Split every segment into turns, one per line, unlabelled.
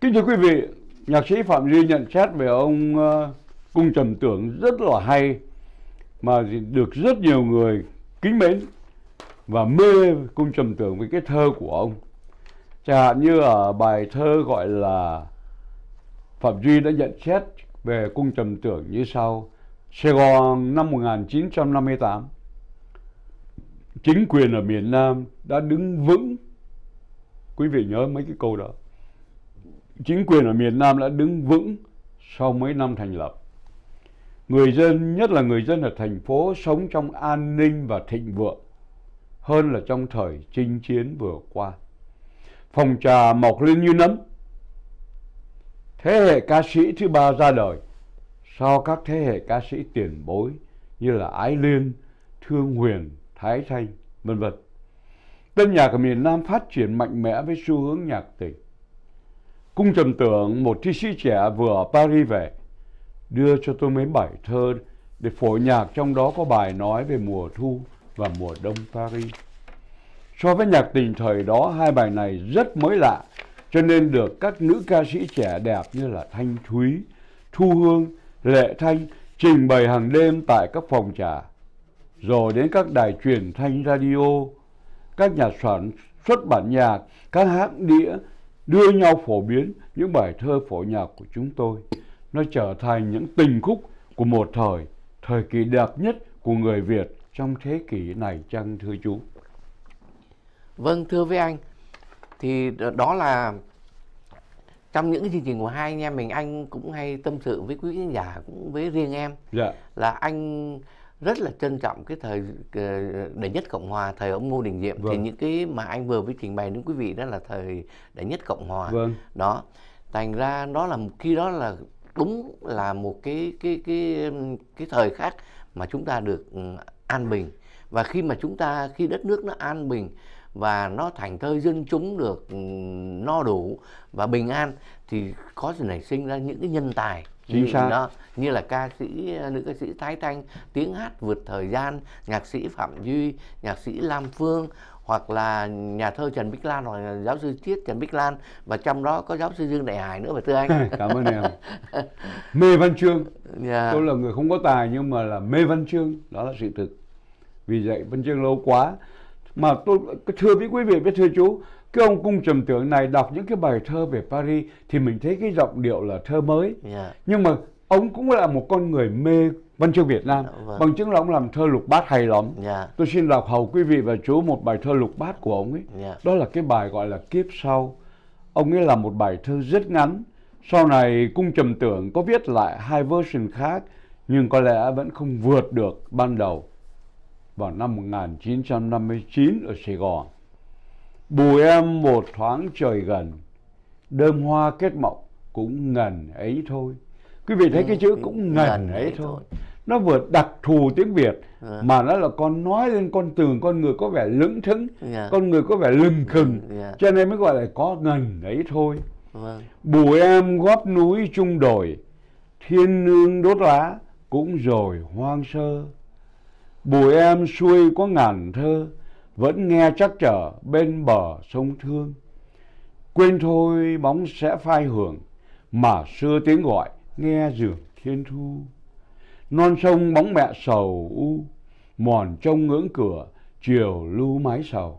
Kính thưa quý vị, nhạc sĩ Phạm Duy nhận xét về ông ờ, Cung Trầm Tưởng rất là hay mà được rất nhiều người kính mến và mê Cung Trầm Tưởng với cái thơ của ông. Chẳng hạn như ở bài thơ gọi là Phạm Duy đã nhận xét về Cung Trầm Tưởng như sau. Sài Gòn năm 1958, chính quyền ở miền Nam đã đứng vững. Quý vị nhớ mấy cái câu đó chính quyền ở miền Nam đã đứng vững sau mấy năm thành lập. Người dân, nhất là người dân ở thành phố sống trong an ninh và thịnh vượng hơn là trong thời chinh chiến vừa qua. Phòng trà mọc lên như nấm. Thế hệ ca sĩ thứ ba ra đời sau các thế hệ ca sĩ tiền bối như là Ái Liên, Thương Huyền, Thái Thanh, vân vân. Tân nhạc ở miền Nam phát triển mạnh mẽ với xu hướng nhạc tình Cung trầm tưởng một thi sĩ trẻ vừa ở Paris về, đưa cho tôi mấy bài thơ để phổ nhạc trong đó có bài nói về mùa thu và mùa đông Paris. So với nhạc tình thời đó, hai bài này rất mới lạ, cho nên được các nữ ca sĩ trẻ đẹp như là Thanh Thúy, Thu Hương, Lệ Thanh trình bày hàng đêm tại các phòng trà, rồi đến các đài truyền thanh radio, các nhà soạn xuất bản nhạc, các hãng đĩa đưa nhau phổ biến những bài thơ phổ nhạc của chúng tôi. Nó trở thành những tình khúc của một thời, thời kỳ đẹp nhất của người Việt trong thế kỷ này chăng thưa chú?
Vâng, thưa với anh,
thì đó là trong những
chương trình của hai anh em mình anh cũng hay tâm sự với quý khán giả cũng với riêng em dạ. là anh rất là trân trọng cái thời ờ, đệ nhất cộng hòa thời ông ngô đình diệm vâng. thì những cái mà anh vừa mới trình bày đến quý vị đó là thời đệ nhất cộng hòa vâng. đó thành ra đó là khi đó là đúng là một cái cái cái cái thời khác mà chúng ta được ừ, an bình và khi mà chúng ta khi đất nước nó an bình và nó thành thơi dân chúng được ừ, no đủ và bình an thì có thể nảy sinh ra những cái nhân tài chính ừ, xác đó, như là ca sĩ ờ, nữ ca sĩ Thái Thanh tiếng hát vượt thời gian nhạc sĩ Phạm Duy nhạc sĩ Lam Phương hoặc là nhà thơ Trần Bích Lan hoặc là giáo sư Triết Trần Bích Lan và trong đó có giáo sư Dương Đại Hải nữa phải thưa anh cảm ơn em
mê văn chương yeah. Dạ. tôi là người không có tài nhưng mà là mê văn chương đó là sự thực vì dạy văn chương lâu quá mà tôi thưa với quý vị biết thưa chú cái ông cung trầm tưởng này đọc những cái bài thơ về Paris thì mình thấy cái giọng điệu là thơ mới yeah. Dạ. nhưng mà ông cũng là một con người mê văn chương Việt Nam dạ, vâng. bằng chứng là ông làm thơ lục bát hay lắm yeah. Dạ. tôi xin đọc hầu quý vị và chú một bài thơ lục bát của ông ấy yeah. đó là cái bài gọi là kiếp sau ông ấy làm một bài thơ rất ngắn sau này cung trầm tưởng có viết lại hai version khác nhưng có lẽ vẫn không vượt được ban đầu vào năm 1959 ở Sài Gòn Bùi em một thoáng trời gần Đơm hoa kết mộng cũng ngần ấy thôi Quý vị thấy ừ, cái chữ cũng ngần, ngần ấy, ấy thôi. thôi Nó vừa đặc thù tiếng Việt à. Mà nó là con nói lên con tường Con người có vẻ lững thững yeah. Dạ. Con người có vẻ lừng khừng yeah. Dạ. Cho nên mới gọi là có ngần ấy thôi Vâng. Bùi em góp núi chung đồi Thiên nương đốt lá Cũng rồi hoang sơ Bùi em xuôi có ngàn thơ vẫn nghe chắc trở bên bờ sông thương. Quên thôi bóng sẽ phai hưởng, mà xưa tiếng gọi nghe dường thiên thu. Non sông bóng mẹ sầu u, mòn trông ngưỡng cửa, chiều lưu mái sầu.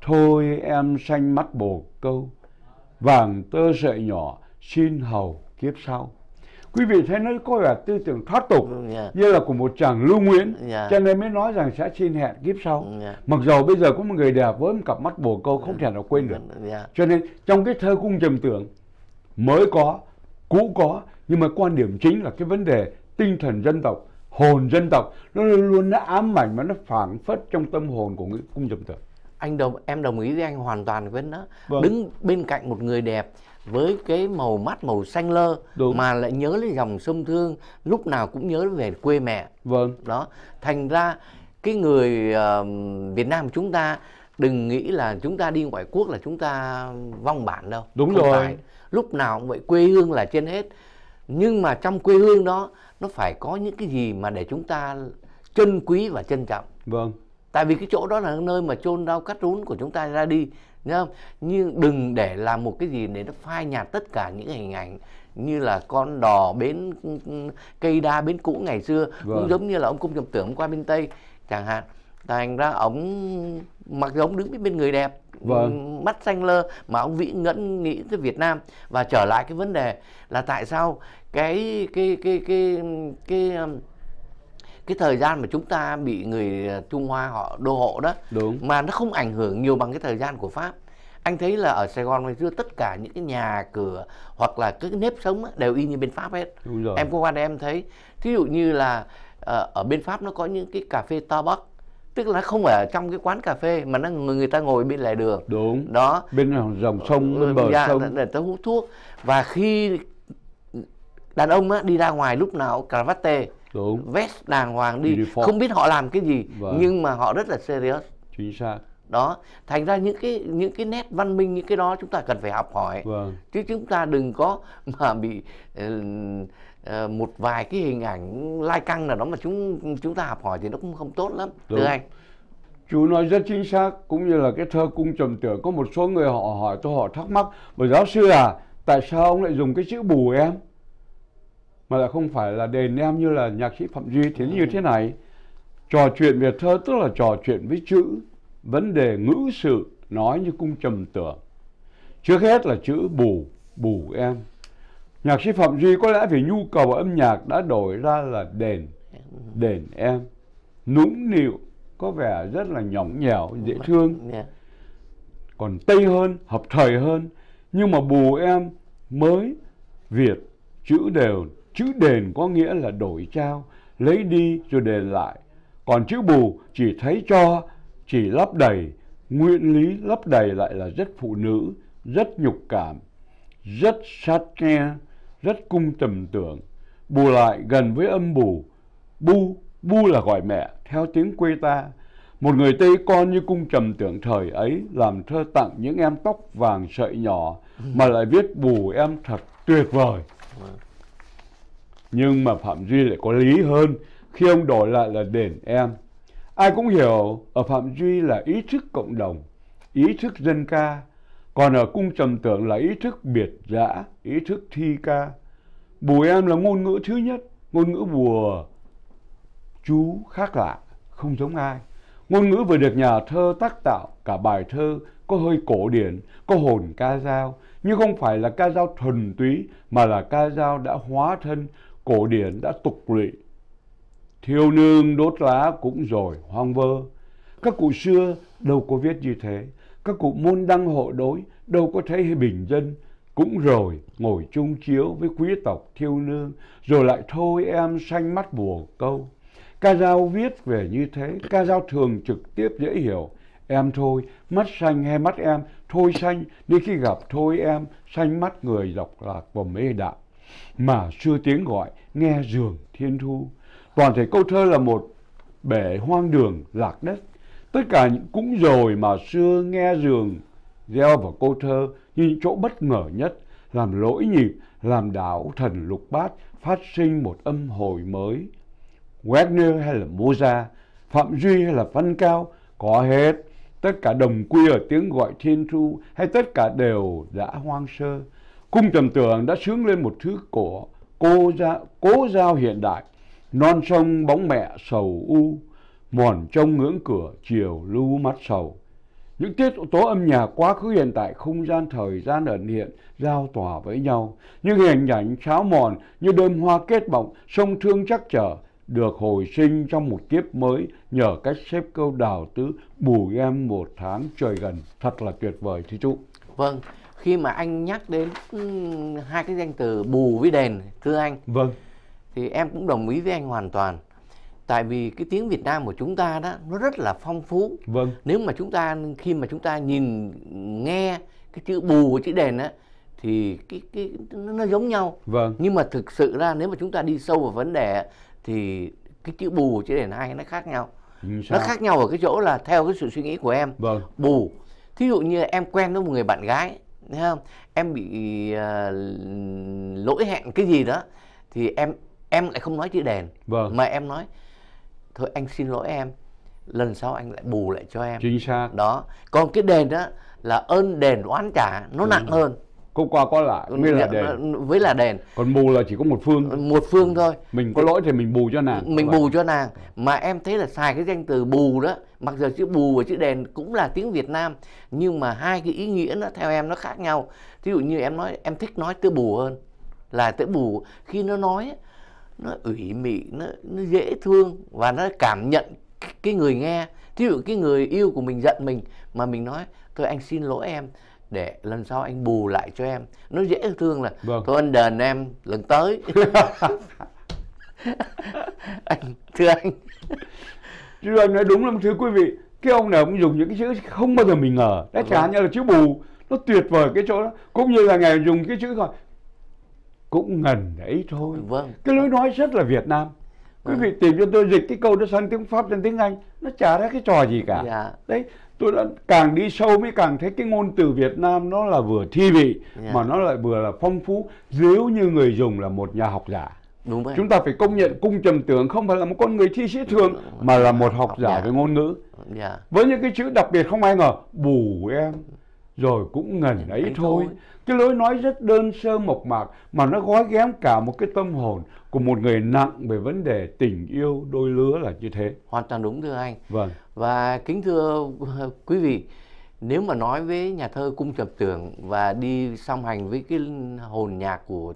Thôi em xanh mắt bồ câu, vàng tơ sợi nhỏ xin hầu kiếp sau quý vị thấy nó có vẻ tư tưởng thoát tục yeah. Dạ. như là của một chàng lưu nguyễn yeah. Dạ. cho nên mới nói rằng sẽ xin hẹn kiếp sau yeah. Dạ. mặc dù bây giờ có một người đẹp với một cặp mắt bồ câu không thể nào quên được yeah. cho nên trong cái thơ cung trầm tưởng mới có cũ có nhưng mà quan điểm chính là cái vấn đề tinh thần dân tộc hồn dân tộc nó luôn luôn nó ám ảnh và nó phản phất trong tâm hồn của cung trầm tưởng
anh đồng em đồng ý với anh hoàn toàn với nó vâng. đứng bên cạnh một người đẹp với cái màu mắt màu xanh lơ Đúng. mà lại nhớ lấy dòng sông thương lúc nào cũng nhớ về quê mẹ vâng đó thành ra cái người uh, Việt Nam chúng ta đừng nghĩ là chúng ta đi ngoại quốc là chúng ta vong bản đâu đúng Không rồi phải. lúc nào cũng vậy quê hương là trên hết nhưng mà trong quê hương đó nó phải có những cái gì mà để chúng ta trân quý và trân trọng vâng tại vì cái chỗ đó là nơi mà chôn rau cắt rún của chúng ta ra đi nhá nhưng đừng để làm một cái gì để nó phai nhạt tất cả những hình ảnh như là con đò bến cây đa bến cũ ngày xưa vâng. cũng giống như là ông cung trọng tưởng qua bên tây chẳng hạn thành ra ông mặc giống đứng bên, bên người đẹp vâng. mắt xanh lơ mà ông vĩ ngẫn nghĩ tới Việt Nam và trở lại cái vấn đề là tại sao cái cái cái cái cái, cái um, cái thời gian mà chúng ta bị người à, Trung Hoa họ đô hộ đó Đúng. mà nó không ảnh hưởng nhiều bằng cái thời gian của Pháp anh thấy là ở Sài Gòn ngày xưa tất cả những cái nhà cửa hoặc là cái nếp sống đều y như bên Pháp hết em có quan em thấy thí dụ như là ờ, ở bên Pháp nó có những cái cà phê Starbucks tức là không ở trong cái quán cà phê mà nó người ta ngồi bên lề đường đúng đó bên dòng sông bên ờ, bờ dạ, sông để ta hút thuốc và khi đàn ông á, đi ra ngoài lúc nào cà vạt tê Đúng. vest đàng hoàng đi Uniform. không biết họ làm cái gì vâng. nhưng mà họ rất là serious chính xác đó thành ra những cái những cái nét văn minh những cái đó chúng ta cần phải học hỏi vâng. chứ chúng ta đừng có mà bị uh, một vài cái hình ảnh lai căng nào đó mà
chúng chúng ta học hỏi thì nó cũng không tốt lắm Đúng. thưa anh chú nói rất chính xác cũng như là cái thơ cung trầm tưởng có một số người họ hỏi tôi họ thắc mắc bởi giáo sư à tại sao ông lại dùng cái chữ bù em mà lại không phải là đền em như là nhạc sĩ Phạm Duy thế như thế này trò chuyện về thơ tức là trò chuyện với chữ vấn đề ngữ sự nói như cung trầm tưởng trước hết là chữ bù bù em nhạc sĩ Phạm Duy có lẽ vì nhu cầu âm nhạc đã đổi ra là đền đền em nũng nịu có vẻ rất là nhõng nhẽo dễ dạ. thương dạ. còn tây hơn hợp thời hơn nhưng mà bù em mới việt chữ đều Chữ đền có nghĩa là đổi trao, lấy đi rồi đền lại. Còn chữ bù chỉ thấy cho, chỉ lấp đầy. Nguyên lý lấp đầy lại là rất phụ nữ, rất nhục cảm, rất sát nghe, rất cung tầm tưởng. Bù lại gần với âm bù. Bu, bu là gọi mẹ, theo tiếng quê ta. Một người Tây con như cung trầm tưởng thời ấy làm thơ tặng những em tóc vàng sợi nhỏ ừ. mà lại viết bù em thật tuyệt vời. Vâng. Nhưng mà Phạm Duy lại có lý hơn khi ông đổi lại là đền em. Ai cũng hiểu ở Phạm Duy là ý thức cộng đồng, ý thức dân ca, còn ở cung trầm tượng là ý thức biệt dã, ý thức thi ca. Bù em là ngôn ngữ thứ nhất, ngôn ngữ bùa chú khác lạ, không giống ai. Ngôn ngữ vừa được nhà thơ tác tạo, cả bài thơ có hơi cổ điển, có hồn ca dao, nhưng không phải là ca dao thuần túy mà là ca dao đã hóa thân, cổ điển đã tục lụy. Thiêu nương đốt lá cũng rồi hoang vơ. Các cụ xưa đâu có viết như thế. Các cụ môn đăng hộ đối đâu có thấy bình dân. Cũng rồi ngồi chung chiếu với quý tộc thiêu nương. Rồi lại thôi em xanh mắt bùa câu. Ca Dao viết về như thế. Ca Dao thường trực tiếp dễ hiểu. Em thôi, mắt xanh hay mắt em, thôi xanh, đi khi gặp thôi em, xanh mắt người đọc là và mê đạm mà xưa tiếng gọi nghe giường thiên thu toàn thể câu thơ là một bể hoang đường lạc đất tất cả những cũng rồi mà xưa nghe giường gieo vào câu thơ như những chỗ bất ngờ nhất làm lỗi nhịp làm đảo thần lục bát phát sinh một âm hồi mới Wagner hay là Mozart Phạm Duy hay là Văn Cao có hết tất cả đồng quy ở tiếng gọi thiên thu hay tất cả đều đã hoang sơ Cung trầm tường đã sướng lên một thứ cổ, cô ra, cố giao hiện đại, non sông bóng mẹ sầu u, mòn trông ngưỡng cửa chiều lưu mắt sầu. Những tiết tố âm nhạc quá khứ hiện tại không gian thời gian ẩn hiện giao tỏa với nhau. như hình ảnh cháo mòn như đơm hoa kết bọng, sông thương chắc trở, được hồi sinh trong một kiếp mới nhờ cách xếp câu đào tứ bù em một tháng trời gần. Thật là tuyệt vời thưa chú. Vâng
khi mà anh nhắc đến um, hai cái danh từ bù với đền thưa anh vâng thì em cũng đồng ý với anh hoàn toàn tại vì cái tiếng Việt Nam của chúng ta đó nó rất là phong phú vâng nếu mà chúng ta khi mà chúng ta nhìn nghe cái chữ bù và chữ đền á thì cái cái nó, nó giống nhau vâng nhưng mà thực sự ra nếu mà chúng ta đi sâu vào vấn đề thì cái chữ bù chữ đền hai nó khác nhau
nó khác
nhau ở cái chỗ là theo cái sự suy nghĩ của em vâng. bù thí dụ như em quen với một người bạn gái thấy không em bị uh, lỗi hẹn cái gì đó thì em em lại không nói chữ đền vâng. mà em nói thôi anh xin lỗi em lần sau anh lại bù lại cho em chính xác đó còn cái đền đó là ơn đền oán trả nó Đúng ừ. nặng rồi. hơn có qua có lại mới là dạ, đền với là đền
còn bù là chỉ có một phương một phương thôi mình có lỗi thì mình bù cho nàng mình bù
cho nàng mà em thấy là xài cái danh từ bù đó mặc dù chữ bù và chữ đèn cũng là tiếng Việt Nam nhưng mà hai cái ý nghĩa nó theo em nó khác nhau thí dụ như em nói em thích nói tớ bù hơn là tớ bù khi nó nói nó ủy mị nó, nó dễ thương và nó cảm nhận cái người nghe thí dụ cái người yêu của mình giận mình mà mình nói thôi anh xin lỗi em để lần sau anh bù lại cho em nó dễ thương là vâng.
thôi anh đền em lần tới anh thưa anh chứ anh nói đúng lắm thưa quý vị cái ông này ông dùng những cái chữ không bao giờ mình ngờ đấy chẳng như là chữ bù nó tuyệt vời cái chỗ đó cũng như là ngày dùng cái chữ gọi cũng ngần đấy thôi vâng. cái lối nói rất là Việt Nam quý vâng. vị tìm cho tôi dịch cái câu đó sang tiếng Pháp sang tiếng Anh nó chả ra cái trò gì cả yeah. Dạ. đấy tôi đã càng đi sâu mới càng thấy cái ngôn từ Việt Nam nó là vừa thi vị yeah. Dạ. mà nó lại vừa là phong phú nếu như người dùng là một nhà học giả Đúng Chúng ta phải công nhận Cung Trầm Tưởng không phải là một con người thi sĩ thường mà là một học giả về ngôn ngữ. Dạ. Với những cái chữ đặc biệt không ai ngờ bù em rồi cũng ngần ấy thôi. Cái lối nói rất đơn sơ mộc mạc mà nó gói ghém cả một cái tâm hồn của một người nặng về vấn đề tình yêu đôi lứa là như thế. Hoàn toàn đúng thưa anh. Vâng. Và kính thưa quý vị,
nếu mà nói với nhà thơ cung trầm tưởng và đi song hành với cái hồn nhạc của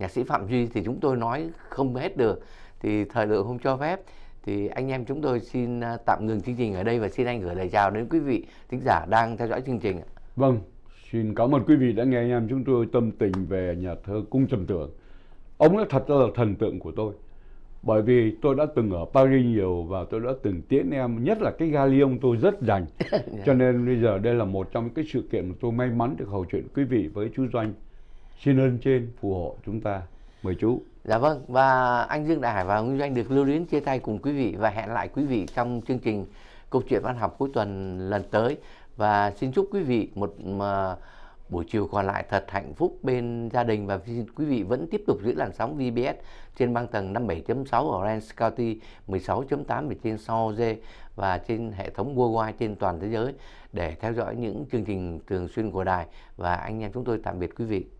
nhạc sĩ phạm duy thì chúng tôi nói không hết được thì thời lượng không cho phép thì anh em chúng tôi xin à, tạm ngừng chương trình ở đây và xin anh gửi lời chào đến quý vị
thính giả đang theo dõi chương trình vâng xin cảm ơn quý vị đã nghe anh em chúng tôi tâm tình về nhà thơ cung trầm tưởng ông ấy thật là thần tượng của tôi bởi vì tôi đã từng ở Paris nhiều và tôi đã từng tiễn em nhất là cái galion tôi rất dành dạ. cho nên bây giờ đây là một trong những cái sự kiện mà tôi may mắn được hầu chuyện quý vị với chú Doanh xin ơn trên phù hộ chúng ta mời chú dạ vâng và anh dương đại hải và nguyễn doanh được lưu luyến
chia tay cùng quý vị và hẹn lại quý vị trong chương trình câu chuyện văn học cuối tuần lần tới và xin chúc quý vị một ờ, buổi chiều còn lại thật hạnh phúc bên gia đình và xin quý vị vẫn tiếp tục giữ làn sóng VBS trên băng tầng 57.6 ở Orange County 16.8 về trên soz và trên hệ thống worldwide trên toàn thế giới để theo dõi những chương trình thường xuyên của đài và anh em chúng tôi tạm biệt quý vị.